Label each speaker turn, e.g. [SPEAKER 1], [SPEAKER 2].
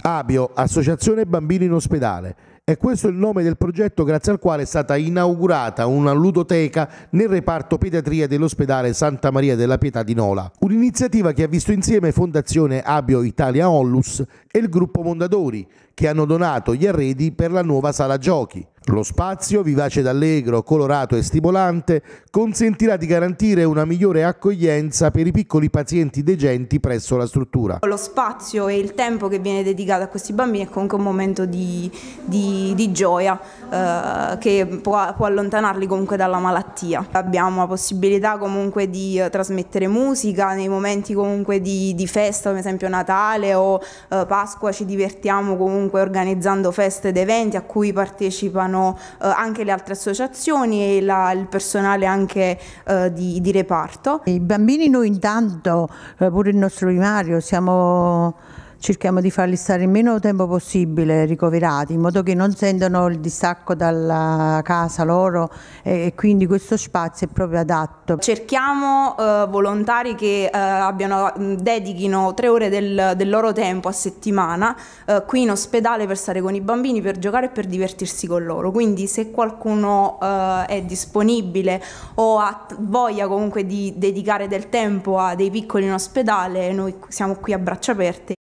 [SPEAKER 1] Abio, Associazione Bambini in Ospedale. È questo il nome del progetto grazie al quale è stata inaugurata una ludoteca nel reparto pediatria dell'ospedale Santa Maria della Pietà di Nola. Un'iniziativa che ha visto insieme Fondazione Abio Italia Onlus e il gruppo Mondadori, che hanno donato gli arredi per la nuova sala giochi. Lo spazio, vivace ed allegro, colorato e stimolante, consentirà di garantire una migliore accoglienza per i piccoli pazienti degenti presso la struttura. Lo
[SPEAKER 2] spazio e il tempo che viene dedicato a questi bambini è comunque un momento di, di, di gioia eh, che può, può, allontanarli comunque dalla malattia. Abbiamo la possibilità comunque di eh, trasmettere musica nei momenti comunque di, di festa, come esempio Natale o eh, Pasqua, ci divertiamo comunque organizzando feste ed eventi a cui partecipano partecipano eh, anche le altre
[SPEAKER 3] associazioni e la, il personale anche eh, di, di, reparto. I bambini noi intanto, eh, pure il nostro primario, siamo cerchiamo di farli stare il meno tempo possibile ricoverati in modo che non sentano il distacco dalla casa loro e quindi questo spazio è proprio adatto. Cerchiamo eh, volontari
[SPEAKER 2] che eh, abbiano, dedichino tre ore del, del, loro tempo a settimana eh, qui in ospedale per stare con i bambini, per giocare e per divertirsi con loro, quindi se qualcuno eh, è disponibile o ha voglia comunque di dedicare del
[SPEAKER 3] tempo a dei piccoli in ospedale, noi siamo qui a braccia aperte.